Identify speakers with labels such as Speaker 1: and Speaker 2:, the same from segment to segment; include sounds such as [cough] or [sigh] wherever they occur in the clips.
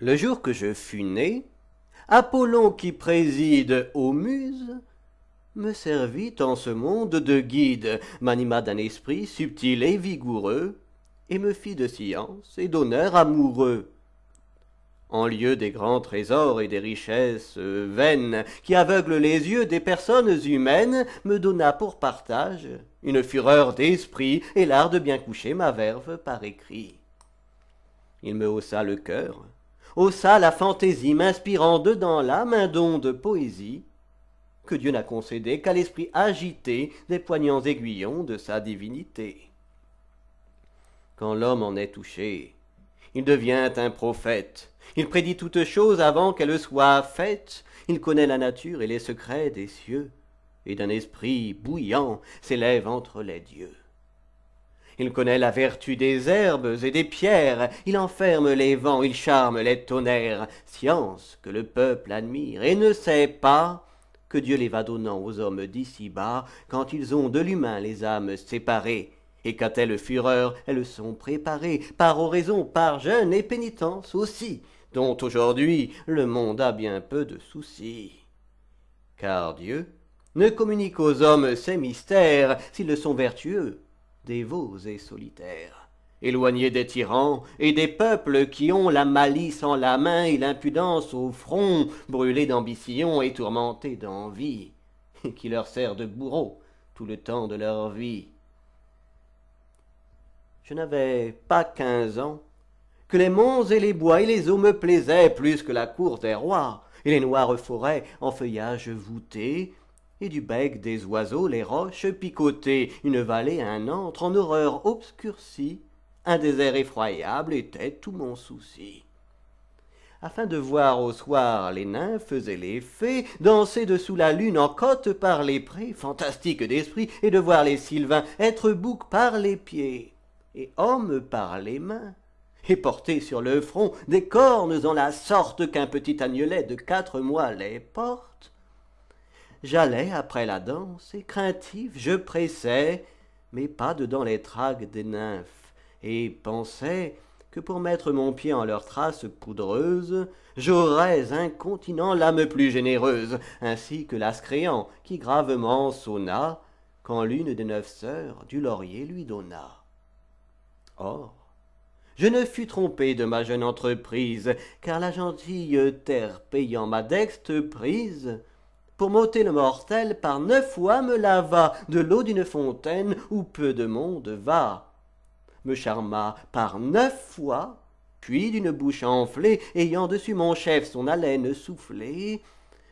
Speaker 1: Le jour que je fus né, Apollon qui préside aux muses me servit en ce monde de guide, m'anima d'un esprit subtil et vigoureux, et me fit de science et d'honneur amoureux. En lieu des grands trésors et des richesses vaines qui aveuglent les yeux des personnes humaines, me donna pour partage une fureur d'esprit et l'art de bien coucher ma verve par écrit. Il me haussa le cœur, haussa la fantaisie, m'inspirant dedans l'âme un don de poésie que Dieu n'a concédé qu'à l'esprit agité des poignants aiguillons de sa divinité. Quand l'homme en est touché, il devient un prophète, il prédit toutes choses avant qu'elle soit faite, il connaît la nature et les secrets des cieux, et d'un esprit bouillant s'élève entre les dieux. Il connaît la vertu des herbes et des pierres, il enferme les vents, il charme les tonnerres, science que le peuple admire et ne sait pas que Dieu les va donnant aux hommes d'ici-bas quand ils ont de l'humain les âmes séparées. Et qu'à telle fureur elles sont préparées par oraison, par jeûne et pénitence aussi, dont aujourd'hui le monde a bien peu de soucis. Car Dieu ne communique aux hommes ses mystères s'ils le sont vertueux des et solitaires. Éloignés des tyrans et des peuples qui ont la malice en la main et l'impudence au front, brûlés d'ambition et tourmentés d'envie, [laughs] qui leur sert de bourreau tout le temps de leur vie. Je n'avais pas quinze ans, que les monts et les bois et les eaux me plaisaient plus que la cour des rois, et les noires forêts en feuillage voûté, et du bec des oiseaux les roches picotées, une vallée, un antre en horreur obscurcie, un désert effroyable était tout mon souci. Afin de voir au soir les nymphes et les fées danser dessous la lune en côte par les prés, fantastiques d'esprit, et de voir les sylvains être boucs par les pieds, et hommes par les mains, et porter sur le front des cornes en la sorte qu'un petit agnelet de quatre mois les porte, j'allais après la danse, et craintif je pressais mes pas dedans les tragues des nymphes, et pensais que pour mettre mon pied en leurs traces poudreuses, j'aurais un continent l'âme plus généreuse, ainsi que l'ascréant qui gravement sonna quand l'une des neuf sœurs du laurier lui donna. Or, je ne fus trompé de ma jeune entreprise, car la gentille terre payant ma dexte prise, pour m'ôter le mortel, par neuf fois me lava de l'eau d'une fontaine où peu de monde va. Me charma par neuf fois, puis d'une bouche enflée, ayant dessus mon chef son haleine soufflée,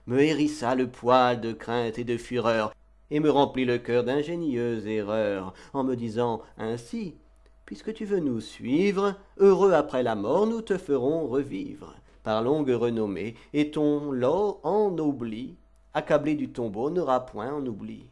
Speaker 1: me hérissa le poil de crainte et de fureur, et me remplit le cœur d'ingénieuse erreur, en me disant ainsi Puisque tu veux nous suivre, heureux après la mort, nous te ferons revivre, par longue renommée, et ton lot ennobli accablé du tombeau, n'aura point en oubli.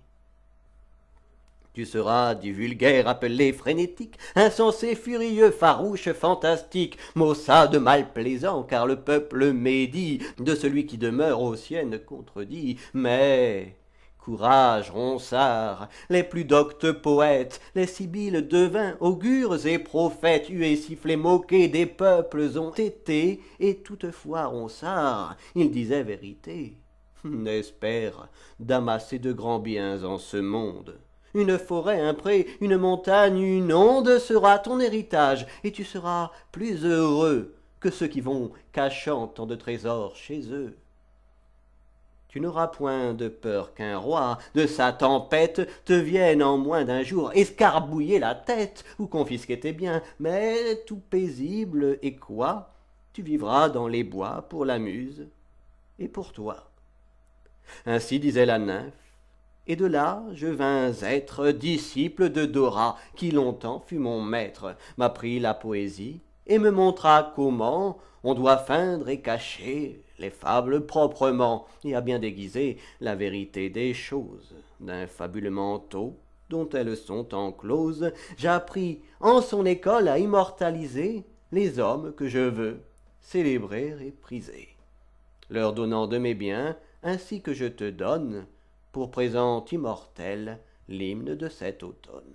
Speaker 1: Tu seras du vulgaire appelé frénétique, insensé, furieux, farouche, fantastique, maussade, malplaisant, car le peuple médit de celui qui demeure aux siennes contredit. Mais courage, ronsard, les plus doctes poètes, les sibylles devins, augures et prophètes, hués, sifflés, moqués des peuples ont été, et toutefois ronsard, il disait vérité. N'espère d'amasser de grands biens en ce monde. Une forêt, un pré, une montagne, une onde sera ton héritage, et tu seras plus heureux que ceux qui vont cachant tant de trésors chez eux. Tu n'auras point de peur qu'un roi de sa tempête te vienne en moins d'un jour escarbouiller la tête ou confisquer tes biens, mais tout paisible et quoi, tu vivras dans les bois pour la muse et pour toi. Ainsi disait la nymphe, et de là je vins être disciple de Dora, qui longtemps fut mon maître, m'apprit la poésie, et me montra comment on doit feindre et cacher les fables proprement, et à bien déguiser la vérité des choses. D'un fabuleux manteau dont elles sont encloses, j'appris en son école à immortaliser les hommes que je veux célébrer et priser, leur donnant de mes biens ainsi que je te donne, pour présent immortel, l'hymne de cet automne.